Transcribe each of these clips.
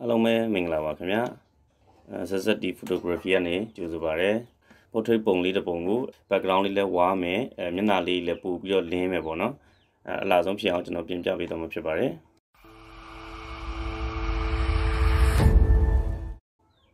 အားလုံးပဲမင်္ဂလာပါခင်ဗျာဆက်ဆက်ဒီ photography ကနေကြိုဆိုပါရစေ portrait ပုံလေးတစ်ပုံကို background လေးလည်းဝါမယ်အဲမျက်နှာလေးလည်းပို့ပြီးတော့လင်းမယ်ပေါ့နော်အဲအလားဆုံးဖြစ်အောင်ကျွန်တော်ပြင်ပြပေးတော့မှာဖြစ်ပါတယ်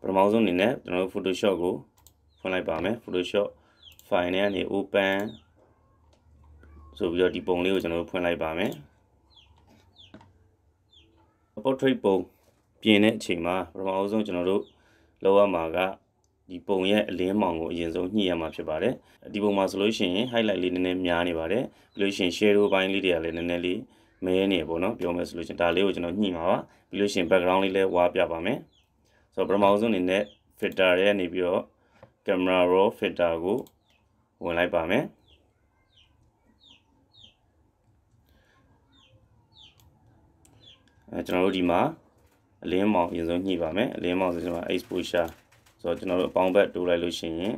ပထမဆုံးအနေနဲ့ကျွန်တော်တို့ Photoshop ကိုဖွင့်လိုက်ပါမယ် Photoshop file နဲ့ကနေ open ဆိုပြီးတော့ဒီပုံလေးကိုကျွန်တော်တို့ဖွင့်လိုက်ပါမယ် portrait ပုံပြင်တဲ့အချိန်မှာပထမအဆုံးကျွန်တော်တို့လောက်ရမှာကဒီပုံရဲ့အလင်းမောင်ကိုအရင်ဆုံးညှိရမှာဖြစ်ပါတယ်ဒီပုံမှာဆိုလို့ရှိရင် highlight လေးနည်းနည်းများနေပါတယ်ပြီးလို့ရှိရင် shadow ဘိုင်းလေးတွေကလည်းနည်းနည်းလေးမဲနေပေါ့နော်ပြောမယ်ဆိုလို့ရှိရင်ဒါလေးကိုကျွန်တော်ညှိမှာပါပြီးလို့ရှိရင် background လေးလည်းဝါပြပါမယ်ဆိုတော့ပထမဆုံးအနေနဲ့ filter ရဲ့နေပြီးတော့ camera raw filter ကိုဝင်လိုက်ပါမယ်အဲကျွန်တော်တို့ဒီမှာအလင်းမောင်အရင်ဆုံးညှိပါမယ်အလင်းမောင်ဆိုကျွန်တော် exposure ဆိုတော့ကျွန်တော်တို့အပေါင်းဘက်တိုးလိုက်လို့ရှိရင်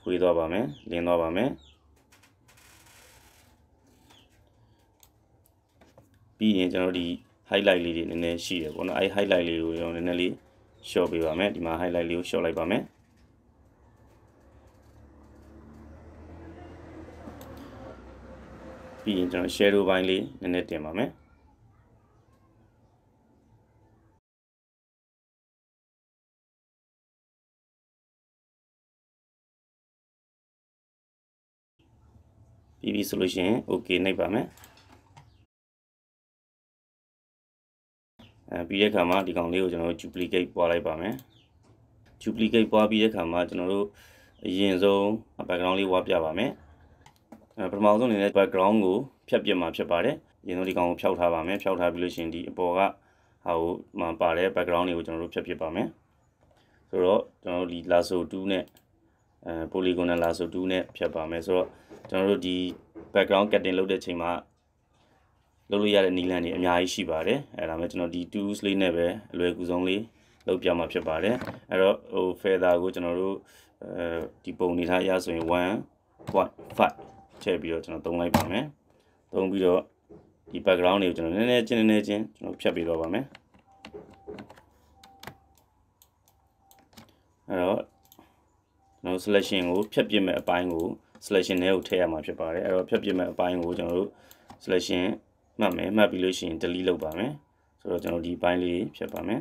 ဖွေးသွားပါမယ်လင်းသွားပါမယ်ပြီးရင်ကျွန်တော်ဒီ highlight လေးတွေနည်းနည်းရှိတယ်ပေါ့နော်အဲ highlight လေးကိုကျွန်တော်နည်းနည်းလေး short ပေးပါမယ်ဒီမှာ highlight လေးကို short လိုက်ပါမယ်ပြီးရင်ကျွန်တော် shadow ဘိုင်းလေးနည်းနည်းတင်ပါမယ်ပြီးပြီဆိုလို့ရှိရင် okay နှိပ်ပါမယ်အဲပြီးတဲ့အခါမှာဒီကောင်လေးကိုကျွန်တော်တို့ duplicate ပွားလိုက်ပါမယ် duplicate ပွားပြီးတဲ့အခါမှာကျွန်တော်တို့အရင်ဆုံး background လေးဝါပြပါမယ်အဲပထမဆုံးအနေနဲ့ background ကိုဖြတ်ပြမှာဖြစ်ပါတယ်အရင်ဆုံးဒီကောင်ကိုဖြောက်ထားပါမယ်ဖြောက်ထားပြီးလို့ရှိရင်ဒီအပေါ်ကဟာကိုမှပါတဲ့ background တွေကိုကျွန်တော်တို့ဖြတ်ပြပါမယ်ဆိုတော့ကျွန်တော်တို့ဒီ lasso 2နဲ့အဲ polygonal lasso tool နဲ့ဖြတ်ပါမယ်ဆိုတော့ကျွန်တော်တို့ဒီ background cutting လုပ်တဲ့ချိန်မှာလုပ်လို့ရတဲ့နည်းလမ်းတွေအများကြီးရှိပါတယ်အဲဒါမဲ့ကျွန်တော်ဒီ tools လေးနဲ့ပဲအလွယ်ကူဆုံးလေးလုပ်ပြမှာဖြစ်ပါတယ်အဲ့တော့ဟို feather ကိုကျွန်တော်တို့အဲဒီပုံနေထားရဆိုရင်1.5ချဲ့ပြီးတော့ကျွန်တော်သုံးလိုက်ပါမယ်သုံးပြီးတော့ဒီ background တွေကိုကျွန်တော်နည်းနည်းချင်းနည်းနည်းချင်းကျွန်တော်ဖြတ်ပြီးတော့ပါမယ်အဲ့တော့ကျွန်တော် selection ကိုဖြတ်ပစ်မဲ့အပိုင်းကို selection ထဲကိုထည့်ရမှာဖြစ်ပါတယ်အဲ့တော့ဖြတ်ပစ်မဲ့အပိုင်းကိုကျွန်တော်တို့ selection မှတ်မယ်မှတ်ပြီးလို့ရှိရင် delete လုပ်ပါမယ်ဆိုတော့ကျွန်တော်ဒီအပိုင်းလေးဖြတ်ပါမယ်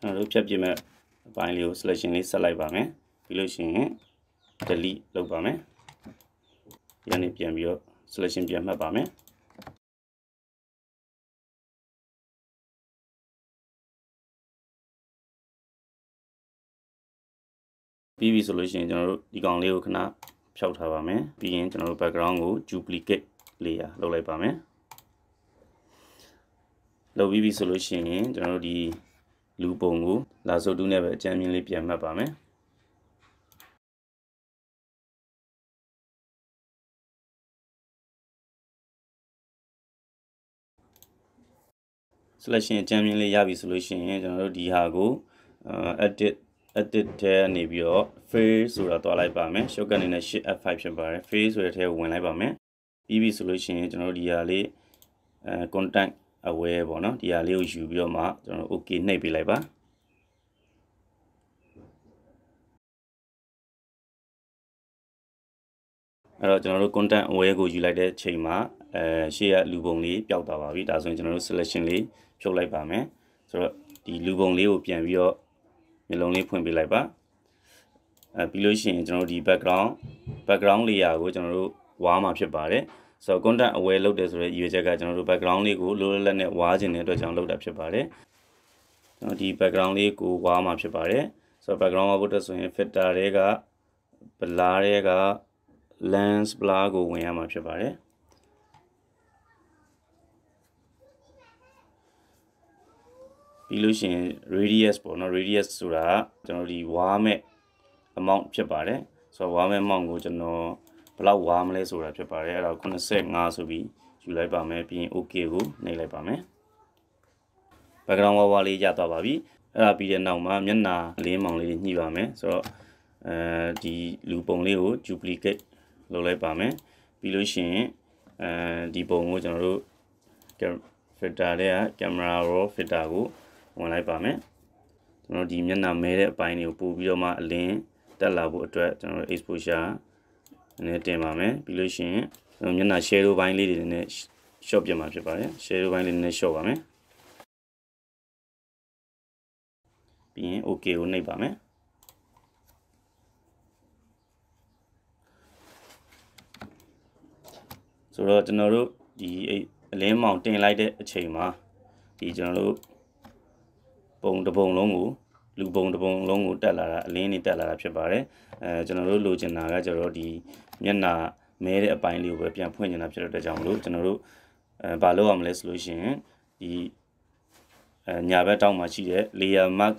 ကျွန်တော်တို့ဖြတ်ပြမဲ့အပိုင်းလေးကို selection လေးဆက်လိုက်ပါမယ်ပြီးလို့ရှိရင် delete လုပ်ပါမယ်ဒီကနေပြန်ပြီးတော့ selection ပြန်မှတ်ပါမယ်ပြီးပြီဆိုလို့ရှိရင်ကျွန်တော်တို့ဒီကောင်လေးကိုခဏဖြောက်ထားပါမယ်ပြီးရင်ကျွန်တော်တို့ background ကို duplicate layer လုပ်လိုက်ပါမယ်လုပ်ပြီးပြီဆိုလို့ရှိရင်ကျွန်တော်တို့ဒီလူပုံကိုလာစုပ်တူးနဲ့ပဲအကြမ်းမြင်လေးပြန်မှတ်ပါမယ်ဆိုလို့ရှိရင်အကြမ်းမြင်လေးရပြီဆိုလို့ရှိရင်ကျွန်တော်တို့ဒီဟာကို edit edit ထဲနေပြီးတော့ face ဆိုတာတွားလိုက်ပါမယ် shortcut အနေနဲ့ shift F5 ဖြစ်ပါတယ် face ဆိုတဲ့ထဲကိုဝင်လိုက်ပါမယ်ပြီးပြီဆိုလို့ရှိရင်ကျွန်တော်တို့ဒီဟာလေးအဲ contact အဝဲပေါ့နော်ဒီဟာလေးကိုယူပြီးတော့မှကျွန်တော် okay နှိပ်ပေးလိုက်ပါအဲ့တော့ကျွန်တော်တို့ content aware ကိုယူလိုက်တဲ့ချိန်မှာအဲရှေ့ကလူပုံလေးပျောက်သွားပါပြီဒါဆိုရင်ကျွန်တော်တို့ selection လေးဖြုတ်လိုက်ပါမယ်ဆိုတော့ဒီလူပုံလေးကိုပြန်ပြီးတော့မျိုးလုံးလေးဖွင့်ပေးလိုက်ပါအဲပြီးလို့ရှိရင်ကျွန်တော်တို့ဒီ background background layer ကိုကျွန်တော်တို့ဝါမှာဖြစ်ပါတယ်ဆိုတော့ content aware လုပ်တယ်ဆိုတဲ့ရည်ရွယ်ချက်ကကျွန်တော်တို့ background လေးကိုလိုလိုလတ်နဲ့ဝါးခြင်းတဲ့အတွက်ကြောင့်လုပ်တာဖြစ်ပါတယ်ကျွန်တော်ဒီ background လေးကိုဝါးမှာဖြစ်ပါတယ်ဆိုတော့ background ဝါးဖို့အတွက်ဆိုရင် filter တွေကဘလာတွေက lens blur ကိုဝင်ရမှာဖြစ်ပါတယ်ပြီးလို့ရှိရင် radius ပေါ့နော် radius ဆိုတာကျွန်တော်ဒီဝါးမဲ့ amount ဖြစ်ပါတယ်ဆိုတော့ဝါးမဲ့ amount ကိုကျွန်တော်ဘလောက်ဝါမလဲဆိုတာဖြစ်ပါတယ်အဲ့ဒါ85ဆိုပြီးယူလိုက်ပါမယ်ပြီးရင် okay ကိုနှိပ်လိုက်ပါမယ် background ဝါဝါလေးရသွားပါပြီအဲ့ဒါပြီးတဲ့နောက်မှာမျက်နှာလေးမောင်လေးညှိပါမယ်ဆိုတော့အဲဒီလူပုံလေးကို duplicate လုပ်လိုက်ပါမယ်ပြီးလို့ရှိရင်အဲဒီပုံကိုကျွန်တော်တို့ filter လေးက camera raw filter ကိုဝင်လိုက်ပါမယ်ကျွန်တော်ဒီမျက်နှာမဲတဲ့အပိုင်းတွေကိုပို့ပြီးတော့မှအလင်းတက်လာဖို့အတွက်ကျွန်တော် exposure နည်းနည်းတင်ပါမယ်ပြီးလို့ရှိရင်မျက်နှာ shadow ဘိုင်းလေးတွေနည်းနည်း short ပြမှာဖြစ်ပါတယ် shadow ဘိုင်းလေးနည်းနည်း short ပါမယ်ပြီးရင် okay ကိုနှိပ်ပါမယ်ဆိုတော့ကျွန်တော်တို့ဒီအလင်းမောင် တင်လိုက်တဲ့အချိန်မှာဒီကျွန်တော်တို့ပုံတစ်ပုံလုံးကိုလူပုံတစ်ပုံလုံးကိုတက်လာတာအလင်းတွေတက်လာတာဖြစ်ပါတယ်အဲကျွန်တော်တို့လိုချင်တာကကျွန်တော်တို့ဒီမျက်နှာမဲတဲ့အပိုင်းလေးကိုပဲပြန်ဖွင့်နေတာဖြစ်တဲ့အတွက်ကြောင့်မလို့ကျွန်တော်တို့အဲဘာလုပ်ရမလဲဆိုလို့ရှိရင်ဒီအဲညာဘက်တောက်မှာရှိတဲ့ layer mask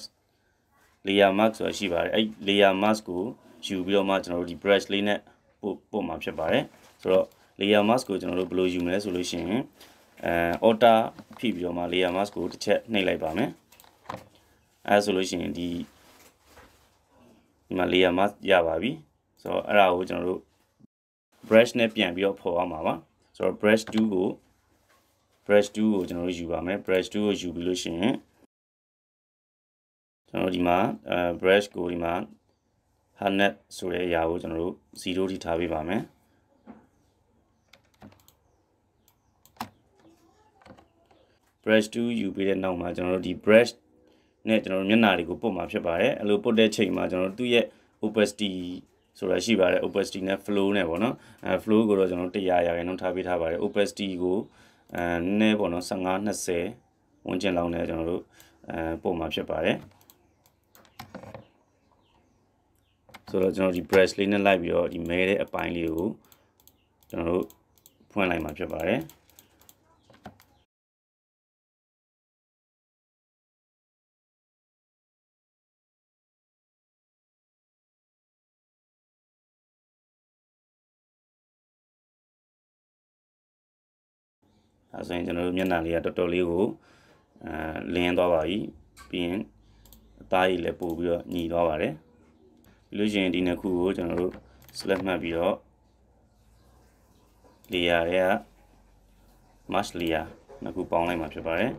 layer mask ဆိုတာရှိပါတယ်အဲ့ layer mask ကိုယူပြီးတော့မှကျွန်တော်တို့ဒီ brush လေးနဲ့ပို့ပို့မှာဖြစ်ပါတယ်ဆိုတော့ layer mask ကိုကျွန်တော်တို့ဘယ်လိုယူမလဲဆိုလို့ရှိရင်အဲ order ဖြည့်ပြီးတော့မှ layer mask ကိုတစ်ချက်နှိပ်လိုက်ပါမယ်အဲဆိုလို့ရှိရင်ဒီဒီမှာ layer mask ရပါပြီဆိုတော့အဲ့ဒါကိုကျွန်တော်တို့ brush နဲ့ပြန်ပြီးတော့ဖော်အောင်ပါပါဆိုတော့ brush 2ကို brush 2ကိုကျွန်တော်တို့ယူပါမယ် brush 2ကိုယူပြီးလို့ရှိရင်ကျွန်တော်ဒီမှာအဲ brush ကိုဒီမှာ harness ဆိုတဲ့အရာကိုကျွန်တော်တို့0ထိထားပေးပါမယ်။ brush 2ယူပြီးတဲ့နောက်မှာကျွန်တော်တို့ဒီ brush နဲ့ကျွန်တော်တို့မျက်နှာတွေကိုပုတ်မှာဖြစ်ပါတယ်အဲ့လိုပုတ်တဲ့ချိန်မှာကျွန်တော်တို့သူ့ရဲ့ opacity ဆိုတာရှိပါတယ် opacity နဲ့ flow နဲ့ပေါ့နော်အဲ flow ကိုတော့ကျွန်တော်100ရာခိုင်နှုန်းထားပေးထားပါတယ် opacity ကိုအဲနည်းပေါ့နော်15 20ဝန်းကျင်လောက်နဲ့ကျွန်တော်တို့အဲပုံမှာဖြစ်ပါတယ်ဆိုတော့ကျွန်တော်ဒီ brush လေးနဲ့လိုက်ပြီးတော့ဒီမဲတဲ့အပိုင်းလေးကိုကျွန်တော်တို့ဖွင့်လိုက်မှာဖြစ်ပါတယ်ဒါဆိုရင်ကျွန်တော်တို့မျက်နှာလေးကတော်တော်လေးကိုအဲလင်းသွားပါပြီပြီးရင်အသားကြီးလည်းပို့ပြီးတော့ညီသွားပါတယ်ပြီးလို့ရှိရင်ဒီနှစ်ခုကိုကျွန်တော်တို့ select မှတ်ပြီးတော့ layer တွေက mask layer နှစ်ခုပေါင်းလိုက်မှာဖြစ်ပါတယ်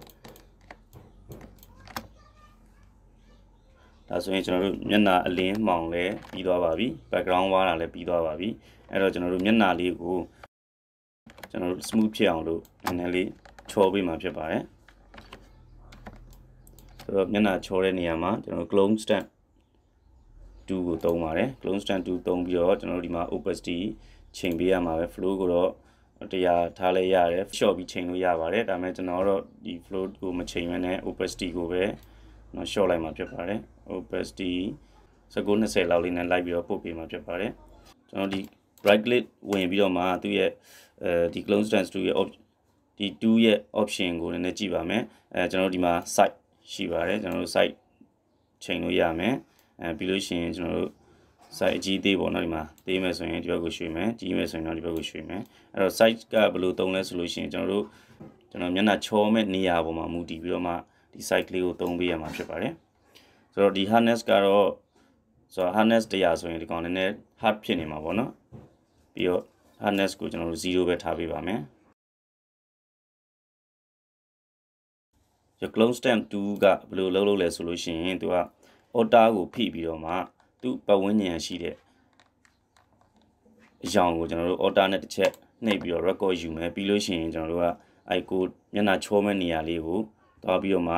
ဒါဆိုရင်ကျွန်တော်တို့မျက်နှာအလင်းမှောင်လည်းပြီးသွားပါပြီ background ဝါတာလည်းပြီးသွားပါပြီအဲ့တော့ကျွန်တော်တို့မျက်နှာလေးကိုကျွန်တော်တို့ smooth ဖြစ်အောင်လို့နည်းနည်းလေးချောပေးမှာဖြစ်ပါတယ်ဆိုတော့မျက်နှာချောတဲ့နေရာမှာကျွန်တော်တို့ clone stamp 2ကိုသုံးပါတယ် clone stamp 2သုံးပြီးတော့ကျွန်တော်တို့ဒီမှာ opacity ချိန်ပေးရမှာပဲ flow ကိုတော့တရားထားလဲရတယ် short ပြီးချိန်လို့ရပါတယ်ဒါပေမဲ့ကျွန်တော်တော့ဒီ flow ကိုမချိန်မနဲ့ opacity ကိုပဲနော် short လိုက်မှာဖြစ်ပါတယ် opacity 19 20လောက်လေးနဲ့လိုက်ပြီးတော့ပို့ပေးမှာဖြစ်ပါတယ်ကျွန်တော်ဒီ right click ဝင်ပြီးတော့မှသူ့ရဲ့အဲဒီ clone stance 2ရဲ့ဒီ2ရဲ့ option ကိုလည်းကြည့်ပါမယ်အဲကျွန်တော်တို့ဒီမှာ site ရှိပါတယ်ကျွန်တော်တို့ site ချိန်လို့ရမယ်အဲပြီးလို့ရှိရင်ကျွန်တော်တို့ site အကြီးသေးပေါ့နော်ဒီမှာသေးမယ်ဆိုရင်ဒီဘက်ကိုရွှေ့မယ်ကြီးမယ်ဆိုရင်တော့ဒီဘက်ကိုရွှေ့မယ်အဲ့တော့ site ကဘယ်လိုသုံးလဲဆိုလို့ရှိရင်ကျွန်တော်တို့ကျွန်တော်မျက်နှာချောမဲ့နေရာပေါ်မှာမူတည်ပြီးတော့မှဒီ site လေးကိုသုံးပေးရမှာဖြစ်ပါတယ်ဆိုတော့ဒီ harness ကတော့ဆိုတော့ harness တရားဆိုရင်ဒီကောင်နည်းနည်း hard ဖြစ်နေမှာပေါ့နော်ပြီးတော့ harness ကိုကျွန်တော်တို့0ပဲထားပေးပါမယ် your clone stamp 2ကဘယ်လိုလုပ်လို့လဲဆိုလို့ရှိရင်သူက order ကိုဖိပြီးတော့မှ သူ့ပတ်ဝန်းကျင်ရှိတဲ့အရာကိုကျွန်တော်တို့ order နဲ့တစ်ချက်နှိပ်ပြီးတော့ record ယူမယ်ပြီးလို့ရှိရင်ကျွန်တော်တို့ကအဲ့ကိုမျက်နှာချိုးမဲ့နေရာလေးကိုတွားပြီးတော့မှ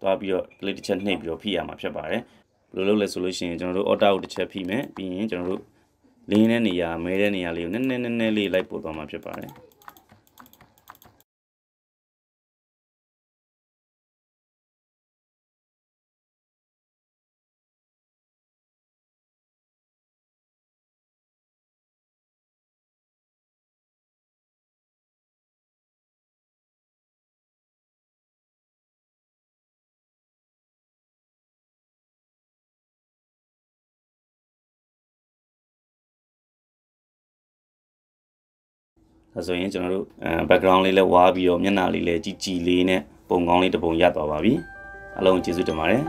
တွားပြီးတော့ click တစ်ချက်နှိပ်ပြီးတော့ဖိရမှာဖြစ်ပါတယ်ဘယ်လိုလုပ်လဲဆိုလို့ရှိရင်ကျွန်တော်တို့ order ကိုတစ်ချက်ဖိမယ်ပြီးရင်ကျွန်တော်တို့လင်းတဲ့နေရာမဲတဲ့နေရာလေးကိုနည်းနည်းနည်းနည်းလေးလိုက်ပို့သွားမှာဖြစ်ပါတယ်ဒါဆိုရင်ကျွန်တော်တို့ background လေးလည်းဝါပြီးတော့မျက်နှာလေးလည်းကြည်ကြည်လေးနဲ့ပုံကောင်းလေးတစ်ပုံရသွားပါပြီအားလုံးကျေးဇူးတင်ပါတယ်